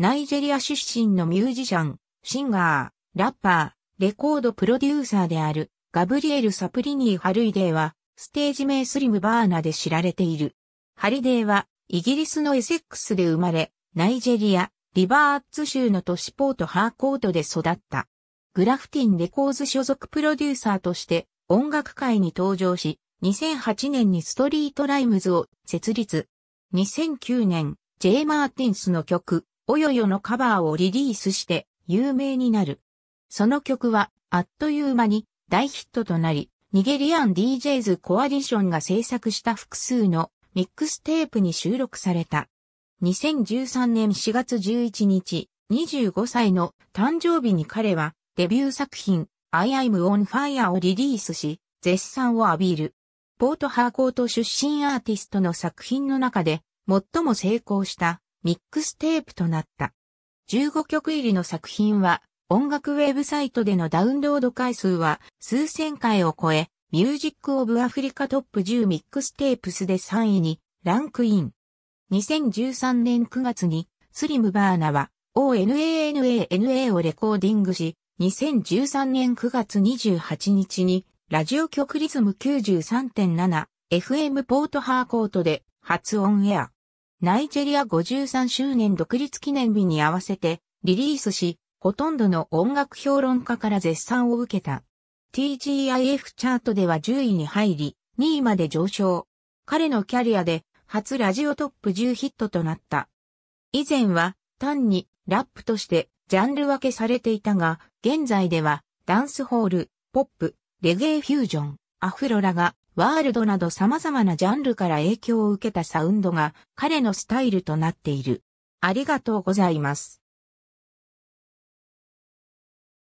ナイジェリア出身のミュージシャン、シンガー、ラッパー、レコードプロデューサーである、ガブリエル・サプリニー・ハルイデーは、ステージ名スリム・バーナで知られている。ハリデーは、イギリスのエセックスで生まれ、ナイジェリア、リバーッツ州の都市ポート・ハーコートで育った。グラフティン・レコーズ所属プロデューサーとして、音楽界に登場し、2008年にストリートライムズを設立。2009年、イ・マーティンスの曲、およよのカバーをリリースして有名になる。その曲はあっという間に大ヒットとなり、ニゲリアン DJs コアディションが制作した複数のミックステープに収録された。2013年4月11日、25歳の誕生日に彼はデビュー作品 I am on fire をリリースし、絶賛を浴びる。ポートハーコート出身アーティストの作品の中で最も成功したミックステープとなった。15曲入りの作品は、音楽ウェブサイトでのダウンロード回数は数千回を超え、ミュージックオブアフリカトップ10ミックステープスで3位にランクイン。2013年9月にスリムバーナは ONANANA をレコーディングし、2013年9月28日にラジオ局リズム 93.7FM ポートハーコートで発音エア。ナイジェリア53周年独立記念日に合わせてリリースし、ほとんどの音楽評論家から絶賛を受けた。TGIF チャートでは10位に入り、2位まで上昇。彼のキャリアで初ラジオトップ10ヒットとなった。以前は単にラップとしてジャンル分けされていたが、現在ではダンスホール、ポップ、レゲエフュージョン、アフロラがワールドなど様々なジャンルから影響を受けたサウンドが彼のスタイルとなっている。ありがとうございます。